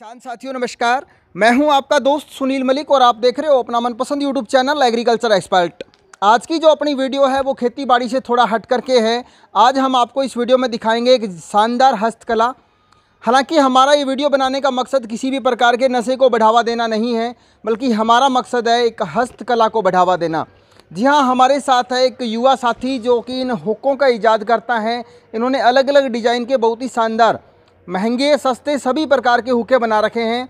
किसान साथियों नमस्कार मैं हूं आपका दोस्त सुनील मलिक और आप देख रहे हो अपना मनपसंद यूट्यूब चैनल एग्रीकल्चर एक्सपर्ट आज की जो अपनी वीडियो है वो खेती बाड़ी से थोड़ा हट करके है आज हम आपको इस वीडियो में दिखाएंगे एक शानदार हस्तकला हालांकि हमारा ये वीडियो बनाने का मकसद किसी भी प्रकार के नशे को बढ़ावा देना नहीं है बल्कि हमारा मकसद है एक हस्तकला को बढ़ावा देना जी हाँ हमारे साथ है एक युवा साथी जो कि इन हुक्कों का ईजाद करता है इन्होंने अलग अलग डिज़ाइन के बहुत ही शानदार महंगे सस्ते सभी प्रकार के हुक्के बना रखे हैं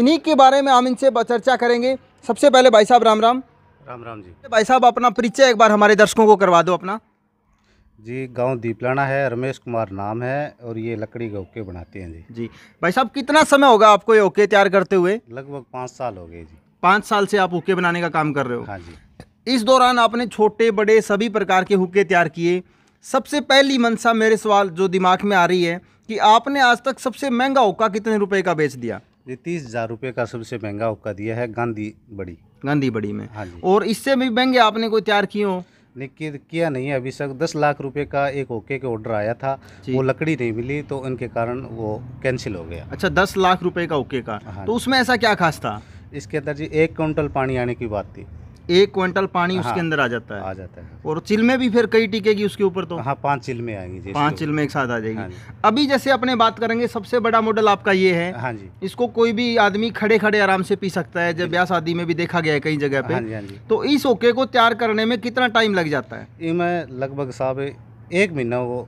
इन्हीं के बारे में हम इनसे चर्चा करेंगे सबसे पहले भाई साहब राम राम राम राम जी भाई साहब अपना परिचय एक बार हमारे दर्शकों को करवा दो अपना जी गांव दीपलाना है रमेश कुमार नाम है और ये लकड़ी के हुक्के बनाते हैं जी जी भाई साहब कितना समय होगा आपको ये ओके तैयार करते हुए लगभग पाँच साल हो गए जी पाँच साल से आप हुक्के बनाने का काम कर रहे हो हाँ जी इस दौरान आपने छोटे बड़े सभी प्रकार के हुक्के तैयार किए सबसे पहली मनसा मेरे सवाल जो दिमाग में आ रही है कि आपने आज तक सबसे महंगा हुक्का कितने रुपए का बेच दिया तीस हज़ार रुपये का सबसे महंगा हुक्का दिया है गांधी बड़ी गांधी बड़ी में हाँ जी और इससे भी महंगे आपने कोई तैयार किए हो लेकिन किया नहीं है अभी तक दस लाख रुपए का एक ओके का ऑर्डर आया था वो लकड़ी नहीं मिली तो उनके कारण वो कैंसिल हो गया अच्छा दस लाख रुपए का ओके का हाँ तो उसमें ऐसा क्या खास था इसके अंदर जी एक क्विंटल पानी आने की बात थी एक क्विंटल पानी हाँ, उसके अंदर आ जाता है आ जाता है और चिलमे भी फिर कई टिकेगी उसके ऊपर तो हाँ पांच चिलमे आएंगी पांच चिलमे एक साथ आ जाएगी हाँ अभी जैसे अपने बात करेंगे सबसे बड़ा मॉडल आपका ये है हाँ जी इसको कोई भी आदमी खड़े खड़े आराम से पी सकता है जब ब्याह शादी में भी देखा गया है कई जगह पे हाँ जी, हाँ जी। तो इस ओके को तैयार करने में कितना टाइम लग जाता है इसमें लगभग साहब एक महीना वो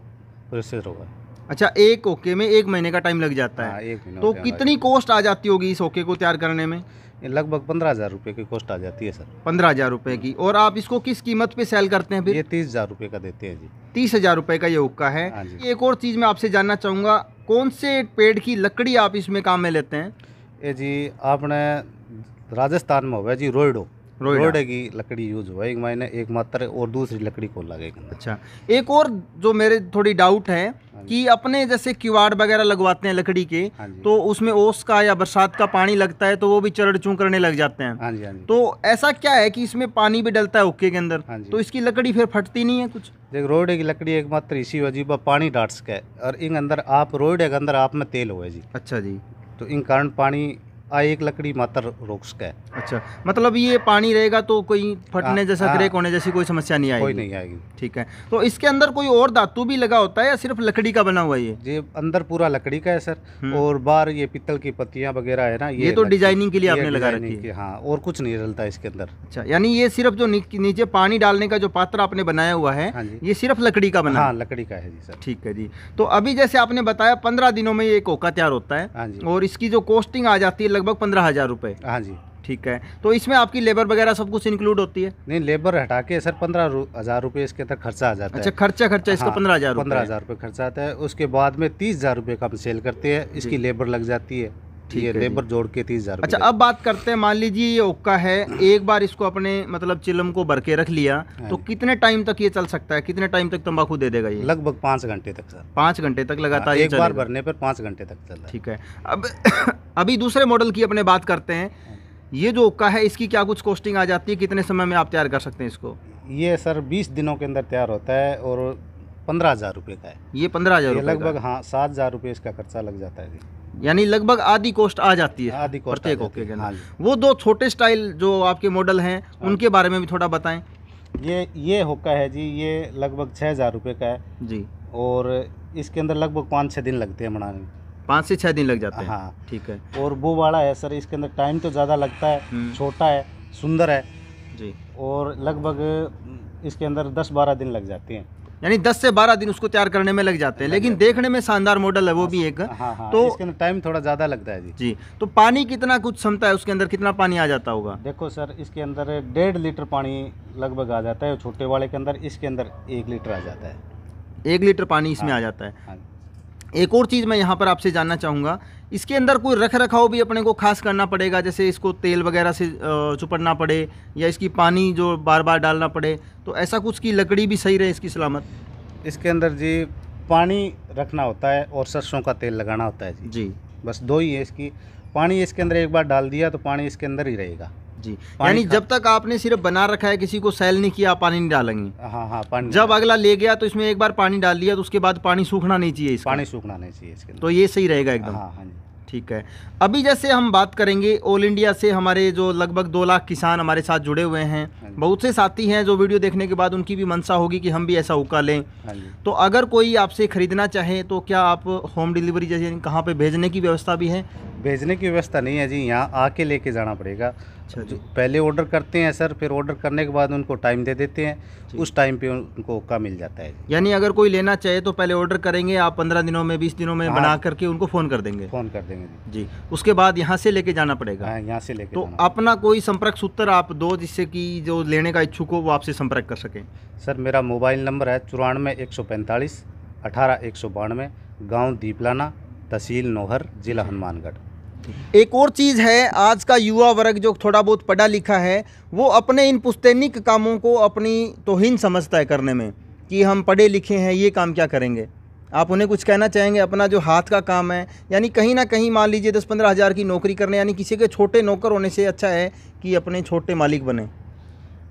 प्रोसेस होगा अच्छा एक ओके में एक महीने का टाइम लग जाता है हाँ, एक तो कितनी कॉस्ट आ जाती होगी इस ओके को तैयार करने में लगभग पंद्रह हज़ार रुपये की कॉस्ट आ जाती है सर पंद्रह हज़ार रूपए की और आप इसको किस कीमत पे सेल करते हैं फिर ये तीस हज़ार रुपये का देते हैं जी तीस हज़ार रुपए का ये हुक्का है हाँ एक और चीज़ मैं आपसे जानना चाहूंगा कौन से पेड़ की लकड़ी आप इसमें काम में लेते हैं ये जी आपने राजस्थान में हो जी रोइडो रोयडा की लकड़ी यूज हुआ एक मायने एक मात्र और दूसरी लकड़ी को लगेगा अच्छा एक और जो मेरे थोड़ी डाउट है हाँ कि अपने जैसे किवाड़ वगैरह लगवाते हैं लकड़ी के हाँ तो उसमें ओस का या बरसात का पानी लगता है तो वो भी चरड़ चूँ करने लग जाते हैं हाँ जी हाँ जी तो ऐसा क्या है कि इसमें पानी भी डलता है ओके के अंदर हाँ तो इसकी लकड़ी फिर फटती नहीं है कुछ देख रोडे की लकड़ी एक मात्र इसी वजीब पानी डाट सके और इन अंदर आप रोडे के अंदर आप में तेल हुए जी अच्छा जी तो इन कारण पानी आ एक लकड़ी मात्र रोक सके अच्छा मतलब ये पानी रहेगा तो कोई फटने जैसा क्रेक होने जैसी कोई समस्या नहीं आएगी कोई नहीं आएगी ठीक है तो इसके अंदर कोई और धातु भी लगा होता है या सिर्फ लकड़ी का बना हुआ ये ये अंदर पूरा लकड़ी का है सर हम्म। और बाहर ये पित्तल की पत्तियां वगैरह है ना ये, ये तो डिजाइनिंग के लिए आपने लगा रखी है हाँ और कुछ नहीं डलता इसके अंदर अच्छा यानी ये सिर्फ जो नीचे पानी डालने का जो पात्र आपने बनाया हुआ है हाँ ये सिर्फ लकड़ी का बना हाँ, लकड़ी का है जी सर ठीक है जी तो अभी जैसे आपने बताया पंद्रह दिनों में ये कोका तैयार होता है हाँ और इसकी जो कॉस्टिंग आ जाती है लगभग पंद्रह हज़ार रुपए हाँ जी ठीक है तो इसमें आपकी लेबर वगैरह सब कुछ इंक्लूड होती है नहीं लेबर हटा के सर पंद्रह हज़ार रुपए इसके अंदर खर्चा आ जाता है अच्छा खर्चा खर्चा इसका हाँ, पंद्रह हज़ार पंद्रह हज़ार रुपये खर्चा आता है उसके बाद में तीस हज़ार रुपये का हम सेल करते हैं इसकी लेबर लग जाती है ठीक है लेबर जोड़ के तीस हज़ार अच्छा अब बात करते हैं मान लीजिए ये ओक्का है एक बार इसको अपने मतलब चिलम को भर के रख लिया हाँ तो कितने टाइम तक ये चल सकता है कितने टाइम तक तम्बाकू दे देगा ये लगभग पांच घंटे तक सर पांच घंटे तक लगातार हाँ, एक बार भरने पर पांच घंटे तक चल ठीक है अब अभी दूसरे मॉडल की अपने बात करते हैं हाँ। ये जो ओक्का है इसकी क्या कुछ कॉस्टिंग आ जाती है कितने समय में आप तैयार कर सकते हैं इसको ये सर बीस दिनों के अंदर तैयार होता है और पंद्रह हज़ार रुपये का है ये पंद्रह हज़ार लगभग हाँ सात हज़ार रुपये इसका खर्चा लग जाता है यानी लगभग आधी कॉस्ट आ जाती है आधी प्रत्येक ओके के अंदर हाँ वो दो छोटे स्टाइल जो आपके मॉडल हैं हाँ। उनके बारे में भी थोड़ा बताएं ये ये होका है जी ये लगभग छः हज़ार रुपये का है जी और इसके अंदर लगभग पाँच छः दिन लगते हैं बनाने में पाँच से छः दिन लग जाते हैं हाँ ठीक है और वो वाला है सर इसके अंदर टाइम तो ज़्यादा लगता है हम्म। छोटा है सुंदर है जी और लगभग इसके अंदर दस बारह दिन लग जाते हैं यानी 10 से 12 दिन उसको तैयार करने में लग जाते हैं लेकिन देखने में शानदार मॉडल है वो भी एक हाँ, हाँ, हाँ, तो टाइम थोड़ा ज़्यादा लगता है जी जी तो पानी कितना कुछ क्षमता है उसके अंदर कितना पानी आ जाता होगा देखो सर इसके अंदर डेढ़ लीटर पानी लगभग आ जाता है छोटे वाले के अंदर इसके अंदर एक लीटर आ जाता है एक लीटर पानी इसमें आ जाता है एक और चीज़ मैं यहाँ पर आपसे जानना चाहूँगा इसके अंदर कोई रख रखाव भी अपने को खास करना पड़ेगा जैसे इसको तेल वगैरह से चुपड़ना पड़े या इसकी पानी जो बार बार डालना पड़े तो ऐसा कुछ की लकड़ी भी सही रहे इसकी सलामत इसके अंदर जी पानी रखना होता है और सरसों का तेल लगाना होता है जी जी बस दो ही है इसकी पानी इसके अंदर एक बार डाल दिया तो पानी इसके अंदर ही रहेगा जी यानी जब तक आपने सिर्फ बना रखा है किसी को सेल नहीं किया पानी नहीं डालेंगे हाँ हाँ जब अगला ले गया तो इसमें एक बार पानी डाल लिया तो उसके बाद पानी सूखना नहीं चाहिए पानी सूखना नहीं चाहिए इसके तो ये सही रहेगा एकदम हाँ, हाँ ठीक है अभी जैसे हम बात करेंगे ऑल इंडिया से हमारे जो लगभग दो लाख किसान हमारे साथ जुड़े हुए हैं हाँ बहुत से साथी हैं जो वीडियो देखने के बाद उनकी भी मनसा होगी कि हम भी ऐसा उका लें तो अगर कोई आपसे ख़रीदना चाहे तो क्या आप होम डिलीवरी जैसे कहाँ पे भेजने की व्यवस्था भी है भेजने की व्यवस्था नहीं है जी यहाँ आके लेके जाना पड़ेगा अच्छा जो पहले ऑर्डर करते हैं सर फिर ऑर्डर करने के बाद उनको टाइम दे देते हैं उस टाइम पे उनको का मिल जाता है यानी अगर कोई लेना चाहे तो पहले ऑर्डर करेंगे आप पंद्रह दिनों में बीस दिनों में हाँ, बना करके उनको फ़ोन कर देंगे फ़ोन कर देंगे जी, जी। उसके बाद यहाँ से लेके जाना पड़ेगा हाँ, यहाँ से लेके तो अपना कोई संपर्क सूत्र आप दो जिससे कि जो लेने का इच्छुक हो वो आपसे संपर्क कर सकें सर मेरा मोबाइल नंबर है चौरानवे एक सौ पैंतालीस अठारह एक सौ बानवे गाँव दीपलाना तहसील नोहर जिला हनुमानगढ़ एक और चीज़ है आज का युवा वर्ग जो थोड़ा बहुत पढ़ा लिखा है वो अपने इन पुस्तैनिक कामों को अपनी तोहिन समझता है करने में कि हम पढ़े लिखे हैं ये काम क्या करेंगे आप उन्हें कुछ कहना चाहेंगे अपना जो हाथ का काम है यानी कहीं ना कहीं मान लीजिए दस पंद्रह हज़ार की नौकरी करने यानी किसी के छोटे नौकर होने से अच्छा है कि अपने छोटे मालिक बने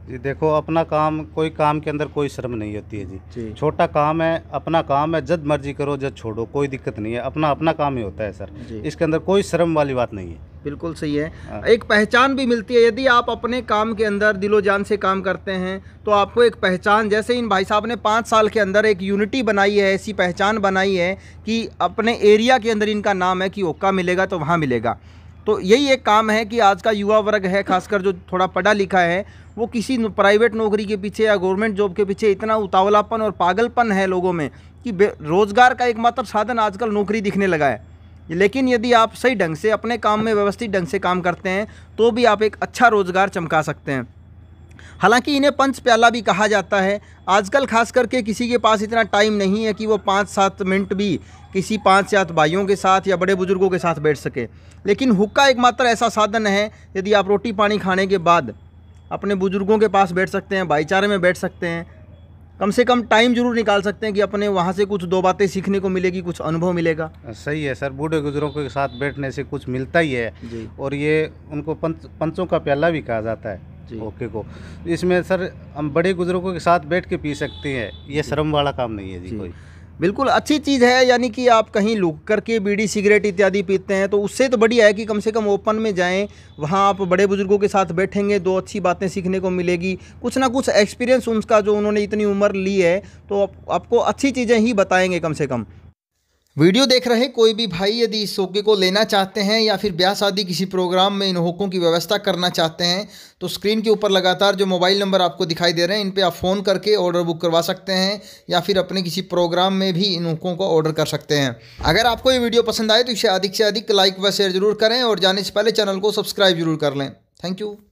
जी देखो अपना काम कोई काम के अंदर कोई शर्म नहीं होती है जी, जी। छोटा काम है अपना काम है जद मर्जी करो जब छोड़ो कोई दिक्कत नहीं है अपना अपना काम ही होता है सर इसके अंदर कोई शर्म वाली बात नहीं है बिल्कुल सही है हाँ। एक पहचान भी मिलती है यदि आप अपने काम के अंदर दिलो जान से काम करते हैं तो आपको एक पहचान जैसे इन भाई साहब ने पाँच साल के अंदर एक यूनिटी बनाई है ऐसी पहचान बनाई है कि अपने एरिया के अंदर इनका नाम है कि ओक्का मिलेगा तो वहाँ मिलेगा तो यही एक काम है कि आज का युवा वर्ग है खासकर जो थोड़ा पढ़ा लिखा है वो किसी प्राइवेट नौकरी के पीछे या गवर्नमेंट जॉब के पीछे इतना उतावलापन और पागलपन है लोगों में कि रोज़गार का एकमात्र साधन आजकल नौकरी दिखने लगा है लेकिन यदि आप सही ढंग से अपने काम में व्यवस्थित ढंग से काम करते हैं तो भी आप एक अच्छा रोज़गार चमका सकते हैं हालांकि इन्हें पंच प्याला भी कहा जाता है आजकल खास करके किसी के पास इतना टाइम नहीं है कि वो पाँच सात मिनट भी किसी पाँच सात भाइयों के साथ या बड़े बुजुर्गों के साथ बैठ सके लेकिन हुक्का एकमात्र ऐसा साधन है यदि आप रोटी पानी खाने के बाद अपने बुज़ुर्गों के पास बैठ सकते हैं भाईचारे में बैठ सकते हैं कम से कम टाइम जरूर निकाल सकते हैं कि अपने वहाँ से कुछ दो बातें सीखने को मिलेगी कुछ अनुभव मिलेगा सही है सर बूढ़े बुजुर्गों के साथ बैठने से कुछ मिलता ही है और ये उनको पंच पंचों का प्याला भी कहा जाता है ओके को इसमें सर हम बड़े बुजुर्गों के साथ बैठ के पी सकते हैं ये शर्म वाला काम नहीं है जी कोई बिल्कुल अच्छी चीज़ है यानी कि आप कहीं लुक करके बीड़ी सिगरेट इत्यादि पीते हैं तो उससे तो बढ़िया है कि कम से कम ओपन में जाएं वहाँ आप बड़े बुजुर्गों के साथ बैठेंगे दो अच्छी बातें सीखने को मिलेगी कुछ ना कुछ एक्सपीरियंस उनका जो उन्होंने इतनी उम्र ली है तो आप, आपको अच्छी चीज़ें ही बताएंगे कम से कम वीडियो देख रहे कोई भी भाई यदि इस होके को लेना चाहते हैं या फिर ब्याह शादी किसी प्रोग्राम में इन होकों की व्यवस्था करना चाहते हैं तो स्क्रीन के ऊपर लगातार जो मोबाइल नंबर आपको दिखाई दे रहे हैं इन पर आप फ़ोन करके ऑर्डर बुक करवा सकते हैं या फिर अपने किसी प्रोग्राम में भी इन होकों को ऑर्डर कर सकते हैं अगर आपको ये वीडियो पसंद आए तो इसे अधिक से अधिक लाइक व शेयर जरूर करें और जाने से पहले चैनल को सब्सक्राइब जरूर कर लें थैंक यू